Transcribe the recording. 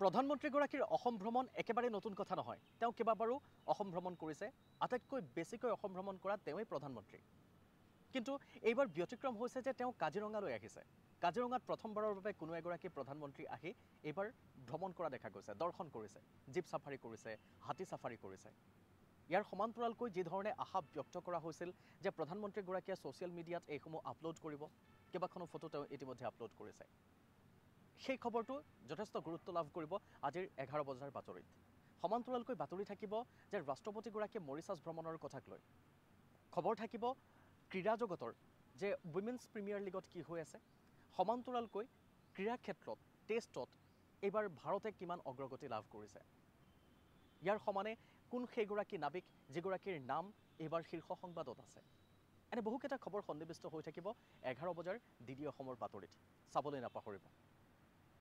প্ৰধানমন্ত্ৰীগৰাকীৰ অসম ভ্ৰমণ একেবাৰে নতুন কথা নহয় তেওঁ কেইবাবাৰো অসম ভ্ৰমণ কৰিছে আটাইতকৈ বেছিকৈ অসম ভ্ৰমণ কৰা তেওঁৱেই প্ৰধানমন্ত্ৰী কিন্তু এইবাৰ ব্যতিক্ৰম হৈছে যে তেওঁ কাজিৰঙালৈ আহিছে কাজিৰঙাত প্ৰথমবাৰৰ বাবে কোনো এগৰাকী প্ৰধানমন্ত্ৰী আহি এইবাৰ ভ্ৰমণ কৰা দেখা গৈছে দৰ্শন কৰিছে জীপ চাফাৰী কৰিছে হাতী চাফাৰী কৰিছে ইয়াৰ সমান্তৰালকৈ যিধৰণে আশা ব্যক্ত কৰা হৈছিল যে প্ৰধানমন্ত্ৰীগৰাকীয়ে ছ'চিয়েল মিডিয়াত এইসমূহ আপলোড কৰিব কেইবাখনো ফটো তেওঁ ইতিমধ্যে আপলোড কৰিছে সেই খবৰটো যথেষ্ট গুৰুত্ব লাভ কৰিব আজিৰ এঘাৰ বজাৰ বাতৰিত সমান্তৰালকৈ বাতৰি থাকিব যে ৰাষ্ট্ৰপতিগৰাকীয়ে মৰিচাছ ভ্ৰমণৰ কথাক লৈ খবৰ থাকিব ক্ৰীড়া জগতৰ যে উইমেন্ছ প্ৰিমিয়াৰ লীগত কি হৈ আছে সমান্তৰালকৈ ক্ৰীড়াক্ষেত্ৰত টেষ্টত এইবাৰ ভাৰতে কিমান অগ্ৰগতি লাভ কৰিছে ইয়াৰ সমানে কোন সেইগৰাকী নাবিক যিগৰাকীৰ নাম এইবাৰ শীৰ্ষ সংবাদত আছে এনে বহুকেইটা খবৰ সন্নিৱিষ্ট হৈ থাকিব এঘাৰ বজাৰ ডি ডি অসমৰ বাতৰিত চাবলৈ নাপাহৰিব